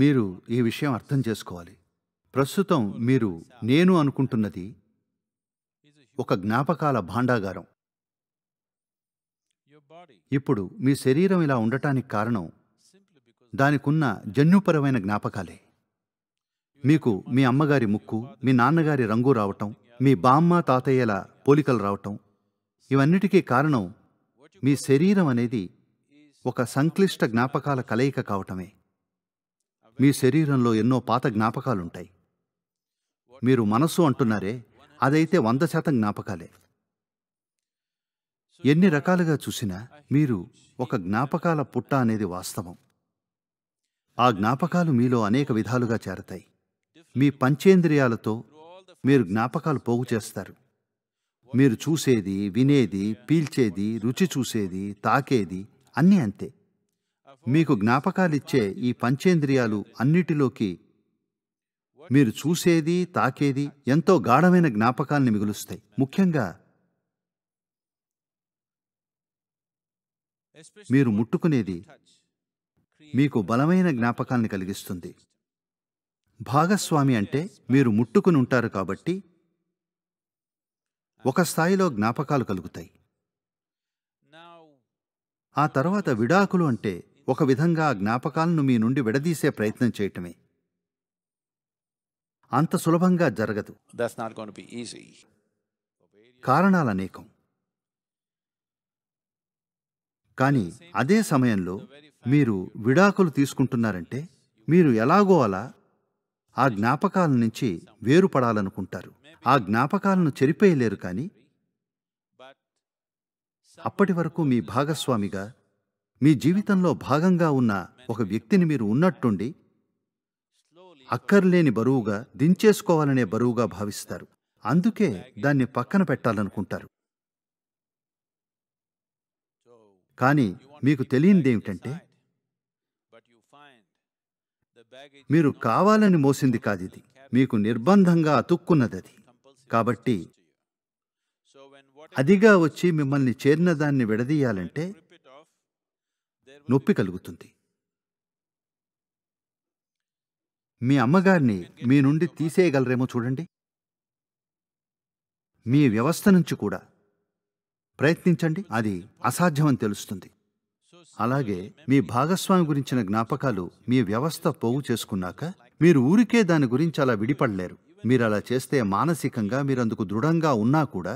మీరు ఈ విషయం అర్థం చేసుకోవాలి ప్రస్తుతం మీరు నేను అనుకుంటున్నది ఒక జ్ఞాపకాల భాండాగారం ఇప్పుడు మీ శరీరం ఇలా ఉండటానికి కారణం దానికున్న జన్యుపరమైన జ్ఞాపకాలే మీకు మీ అమ్మగారి ముక్కు మీ నాన్నగారి రంగు రావటం మీ బామ్మ తాతయ్యల పోలికలు రావటం ఇవన్నిటికీ కారణం మీ శరీరం అనేది ఒక సంక్లిష్ట జ్ఞాపకాల కలయిక కావటమే మీ శరీరంలో ఎన్నో పాత జ్ఞాపకాలుంటాయి మీరు మనస్సు అంటున్నారే అదైతే వంద శాతం జ్ఞాపకాలే ఎన్ని రకాలుగా చూసినా మీరు ఒక జ్ఞాపకాల పుట్ట అనేది వాస్తవం ఆ జ్ఞాపకాలు మీలో అనేక విధాలుగా చేరతాయి మీ పంచేంద్రియాలతో మీరు జ్ఞాపకాలు పోగు చేస్తారు మీరు చూసేది వినేది పీల్చేది రుచి చూసేది తాకేది అన్నీ అంతే మీకు జ్ఞాపకాలిచ్చే ఈ పంచేంద్రియాలు అన్నిటిలోకి మీరు చూసేది తాకేది ఎంతో గాఢమైన జ్ఞాపకాల్ని మిగులుస్తాయి ముఖ్యంగా మీరు ముట్టుకునేది మీకు బలమైన జ్ఞాపకాల్ని కలిగిస్తుంది భాగస్వామి అంటే మీరు ముట్టుకుని ఉంటారు కాబట్టి ఒక స్థాయిలో జ్ఞాపకాలు కలుగుతాయి ఆ తర్వాత విడాకులు అంటే ఒక విధంగా ఆ జ్ఞాపకాలను మీ నుండి విడదీసే ప్రయత్నం చేయటమే అంత సులభంగా జరగదు కారణాలనేకం కానీ అదే సమయంలో మీరు విడాకులు తీసుకుంటున్నారంటే మీరు ఎలాగో అలా ఆ జ్ఞాపకాల నుంచి వేరుపడాలనుకుంటారు ఆ జ్ఞాపకాలను చెరిపేయలేరు కానీ అప్పటి వరకు మీ భాగస్వామిగా మీ జీవితంలో భాగంగా ఉన్న ఒక వ్యక్తిని మీరు ఉన్నట్టుండి అక్కర్లేని బరువుగా దించేసుకోవాలనే బరువుగా భావిస్తారు అందుకే దాన్ని పక్కన పెట్టాలనుకుంటారు కానీ మీకు తెలియనిదేమిటంటే మీరు కావాలని మోసింది ఇది మీకు నిర్బంధంగా అది కాబట్టి అదిగా వచ్చి మిమ్మల్ని చేరిన దాన్ని విడదీయాలంటే నొప్పి కలుగుతుంది మీ అమ్మగారిని మీ నుండి తీసేయగలరేమో చూడండి మీ వ్యవస్థ నుంచి కూడా ప్రయత్నించండి అది అసాధ్యమని తెలుస్తుంది అలాగే మీ భాగస్వామి గురించిన జ్ఞాపకాలు మీ వ్యవస్థ పోగు చేసుకున్నాక మీరు ఊరికే దాని గురించి అలా విడిపడలేరు మీరు అలా చేస్తే మానసికంగా మీరు అందుకు దృఢంగా ఉన్నా కూడా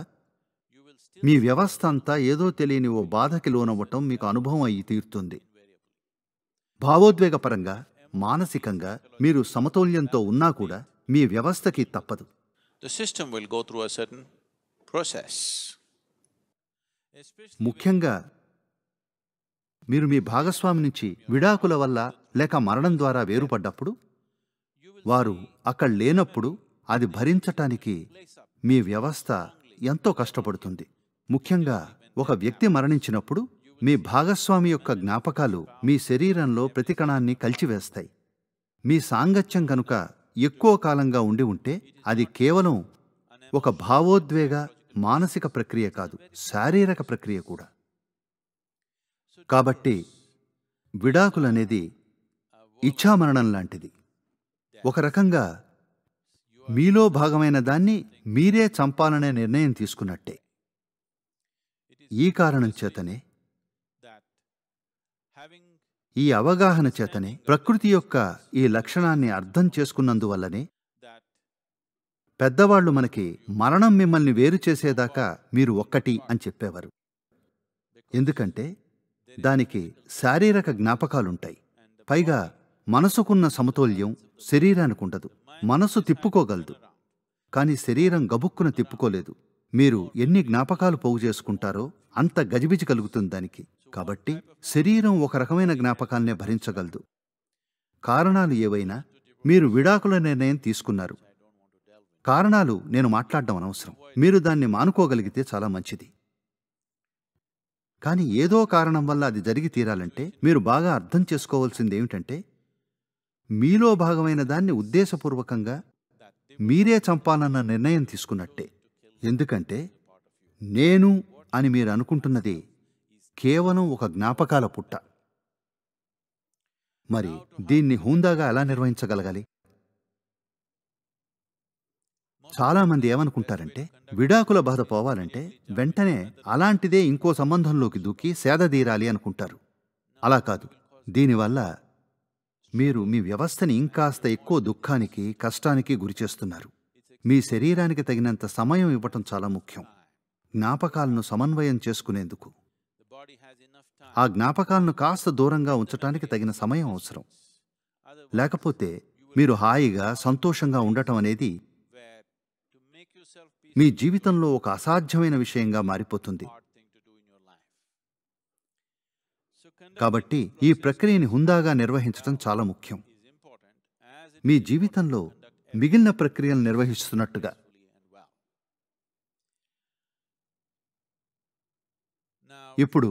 మీ వ్యవస్థ అంతా ఏదో తెలియని ఓ బాధకి లోనవ్వటం మీకు అనుభవం అయి తీరుతుంది భావోద్వేగపరంగా మానసికంగా మీరు సమతౌల్యంతో ఉన్నా కూడా మీ వ్యవస్థకి తప్పదు ముఖ్యంగా మీరు మీ భాగస్వామి నుంచి విడాకుల వల్ల లేక మరణం ద్వారా వేరుపడ్డప్పుడు వారు అక్కడ లేనప్పుడు అది భరించటానికి మీ వ్యవస్థ ఎంతో కష్టపడుతుంది ముఖ్యంగా ఒక వ్యక్తి మరణించినప్పుడు మీ భాగస్వామి యొక్క జ్ఞాపకాలు మీ శరీరంలో ప్రతి కణాన్ని కలిచివేస్తాయి మీ సాంగత్యం కనుక ఎక్కువ కాలంగా ఉండి ఉంటే అది కేవలం ఒక భావోద్వేగ మానసిక ప్రక్రియ కాదు శారీరక ప్రక్రియ కూడా కాబట్టి విడాకులనేది ఇచ్ఛామరణం లాంటిది ఒక రకంగా మీలో భాగమైన దాన్ని మీరే చంపాలనే నిర్ణయం తీసుకున్నట్టే ఈ కారణం చేతనే ఈ అవగాహన చేతనే ప్రకృతి యొక్క ఈ లక్షణాన్ని అర్థం చేసుకున్నందువల్లనే పెద్దవాళ్లు మనకి మరణం మిమ్మల్ని వేరు చేసేదాకా మీరు ఒక్కటి అని చెప్పేవారు ఎందుకంటే దానికి శారీరక జ్ఞాపకాలుంటాయి పైగా మనసుకున్న సమతౌల్యం శరీరానికి ఉండదు మనసు తిప్పుకోగలదు కానీ శరీరం గబుక్కున తిప్పుకోలేదు మీరు ఎన్ని జ్ఞాపకాలు పోగు చేసుకుంటారో అంత గజిబిజి కలుగుతుంది దానికి కాబట్టి శరీరం ఒక రకమైన జ్ఞాపకాలనే భరించగలదు కారణాలు ఏవైనా మీరు విడాకుల నిర్ణయం తీసుకున్నారు కారణాలు నేను మాట్లాడడం అనవసరం మీరు దాన్ని మానుకోగలిగితే చాలా మంచిది కానీ ఏదో కారణం వల్ల అది జరిగి తీరాలంటే మీరు బాగా అర్థం చేసుకోవాల్సింది ఏమిటంటే మీలో భాగమైన దాన్ని ఉద్దేశపూర్వకంగా మీరే చంపాలన్న నిర్ణయం తీసుకున్నట్టే ఎందుకంటే నేను అని మీరు అనుకుంటున్నది కేవలం ఒక జ్ఞాపకాల పుట్ట మరి దీన్ని హూందాగా ఎలా నిర్వహించగలగాలి చాలామంది ఏమనుకుంటారంటే విడాకుల బాధ పోవాలంటే వెంటనే అలాంటిదే ఇంకో సంబంధంలోకి దూకి సేదదీరాలి అనుకుంటారు అలా కాదు దీనివల్ల మీరు మీ వ్యవస్థని ఇంకాస్త ఎక్కువ దుఃఖానికి కష్టానికి గురిచేస్తున్నారు మీ శరీరానికి తగినంత సమయం ఇవ్వటం చాలా ముఖ్యం జ్ఞాపకాలను సమన్వయం చేసుకునేందుకు ఆ జ్ఞాపకాలను కాస్త దూరంగా ఉంచటానికి తగిన సమయం అవసరం లేకపోతే మీరు హాయిగా సంతోషంగా ఉండటం అనేది మీ జీవితంలో ఒక అసాధ్యమైన విషయంగా మారిపోతుంది కాబట్టి ఈ ప్రక్రియని హుందాగా నిర్వహించడం చాలా ముఖ్యం మీ జీవితంలో మిగిలిన ప్రక్రియలు నిర్వహిస్తున్నట్టుగా ఇప్పుడు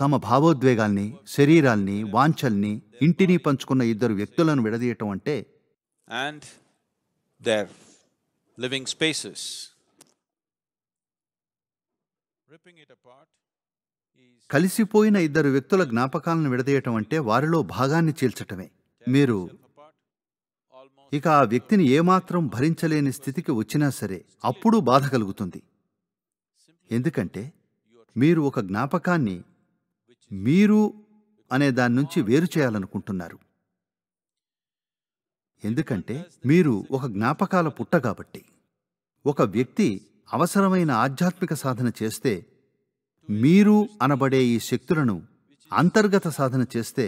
తమ భావోద్వేగాల్ని శరీరాల్ని వాంఛల్ని ఇంటిని పంచుకున్న ఇద్దరు వ్యక్తులను విడదీయటం అంటే అండ్ their లివింగ్ స్పేసెస్ కలిసిపోయిన ఇద్దరు వ్యక్తుల జ్ఞాపకాలను విడదీయటం అంటే వారిలో భాగాన్ని చీల్చటమే మీరు ఇక ఆ వ్యక్తిని ఏమాత్రం భరించలేని స్థితికి వచ్చినా సరే అప్పుడు బాధ కలుగుతుంది ఎందుకంటే మీరు ఒక జ్ఞాపకాన్ని మీరు అనే దాని నుంచి వేరు చేయాలనుకుంటున్నారు ఎందుకంటే మీరు ఒక జ్ఞాపకాల పుట్ట కాబట్టి ఒక వ్యక్తి అవసరమైన ఆధ్యాత్మిక సాధన చేస్తే మీరు అనబడే ఈ శక్తులను అంతర్గత సాధన చేస్తే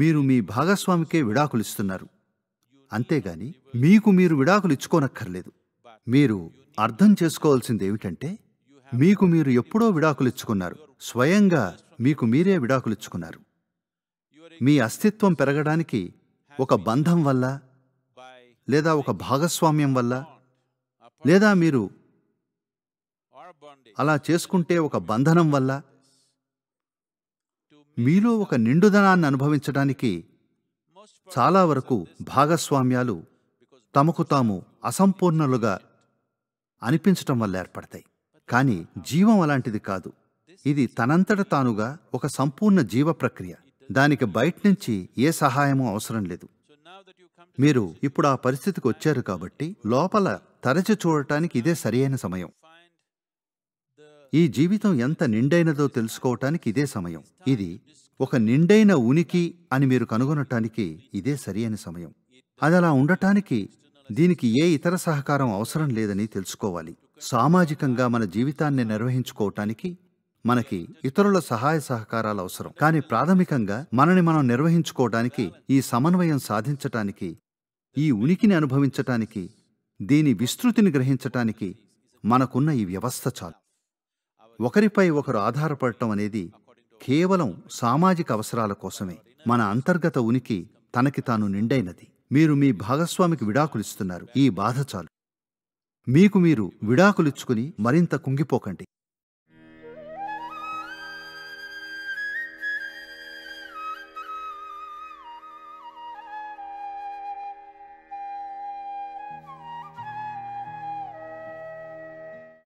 మీరు మీ భాగస్వామికే విడాకులిస్తున్నారు అంతేగాని మీకు మీరు విడాకులు ఇచ్చుకోనక్కర్లేదు మీరు అర్థం చేసుకోవాల్సింది ఏమిటంటే మీకు మీరు ఎప్పుడో విడాకులిచ్చుకున్నారు స్వయంగా మీకు మీరే విడాకులిచ్చుకున్నారు మీ అస్తిత్వం పెరగడానికి ఒక బంధం వల్ల లేదా ఒక భాగస్వామ్యం వల్ల లేదా మీరు అలా చేసుకుంటే ఒక బంధనం వల్ల మీలో ఒక నిండుదనాన్ని అనుభవించడానికి చాలా వరకు భాగస్వామ్యాలు తమకు తాము అసంపూర్ణలుగా అనిపించటం వల్ల ఏర్పడతాయి కానీ జీవం అలాంటిది కాదు ఇది తనంతట తానుగా ఒక సంపూర్ణ జీవ ప్రక్రియ దానికి బయట నుంచి ఏ సహాయమూ అవసరం లేదు మీరు ఇప్పుడు ఆ పరిస్థితికి వచ్చారు కాబట్టి లోపల తరచి చూడటానికి ఇదే సరియైన సమయం ఈ జీవితం ఎంత నిండైనదో తెలుసుకోవటానికి ఇదే సమయం ఇది ఒక నిండైన ఉనికి అని మీరు కనుగొనటానికి ఇదే సరి అయిన సమయం అది అలా ఉండటానికి దీనికి ఏ ఇతర సహకారం అవసరం లేదని తెలుసుకోవాలి సామాజికంగా మన జీవితాన్ని నిర్వహించుకోవటానికి మనకి ఇతరుల సహాయ సహకారాలు అవసరం కానీ ప్రాథమికంగా మనని మనం నిర్వహించుకోవటానికి ఈ సమన్వయం సాధించటానికి ఈ ఉనికిని అనుభవించటానికి దీని విస్తృతిని గ్రహించటానికి మనకున్న ఈ వ్యవస్థ చాలు ఒకరిపై ఒకరు ఆధారపడటం అనేది కేవలం సామాజిక అవసరాల కోసమే మన అంతర్గత ఉనికి తనకి తాను నిండైనది మీరు మీ భాగస్వామికి విడాకులిస్తున్నారు ఈ బాధ చాలు మీకు మీరు విడాకులిచ్చుకుని మరింత కుంగిపోకండి